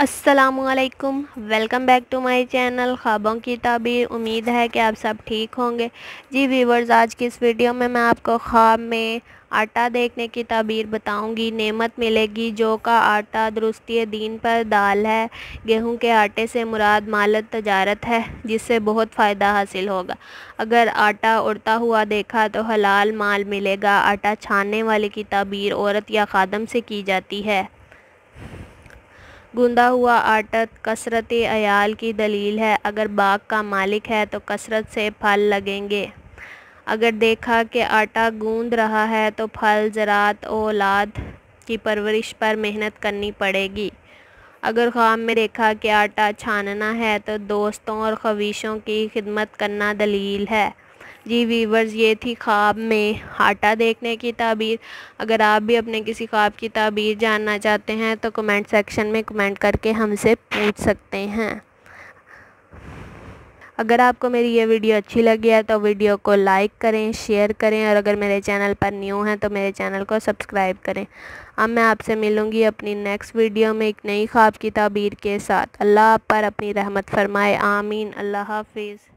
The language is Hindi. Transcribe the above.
असलकम welcome back to my channel ख्वाबों की ताबीर उम्मीद है कि आप सब ठीक होंगे जी वीवर्स आज की इस वीडियो में मैं आपको ख्वाब में आटा देखने की ताबीर बताऊंगी नेमत मिलेगी जो का आटा दुरुस्ती दीन पर दाल है गेहूं के आटे से मुराद मालत तजारत है जिससे बहुत फ़ायदा हासिल होगा अगर आटा उड़ता हुआ देखा तो हलाल माल मिलेगा आटा छानने वाले की ताबीर औरत या खादम से की जाती है गूँधा हुआ आटा कसरत अयाल की दलील है अगर बाग का मालिक है तो कसरत से फल लगेंगे अगर देखा कि आटा गूंद रहा है तो फल ज़रात औलाद की परवरिश पर मेहनत करनी पड़ेगी अगर ख्वाब में देखा कि आटा छानना है तो दोस्तों और खवीशों की खिदमत करना दलील है जी वीवर्स ये थी ख्वाब में आटा देखने की ताबीर अगर आप भी अपने किसी ख्वाब की ताबीर जानना चाहते हैं तो कमेंट सेक्शन में कमेंट करके हमसे पूछ सकते हैं अगर आपको मेरी ये वीडियो अच्छी लगी है तो वीडियो को लाइक करें शेयर करें और अगर मेरे चैनल पर न्यू हैं तो मेरे चैनल को सब्सक्राइब करें अब मैं आपसे मिलूंगी अपनी नेक्स्ट वीडियो में एक नई ख्वाब की ताबीर के साथ अल्लाह पर अपनी रहमत फरमाए आमीन अल्लाह हाफिज़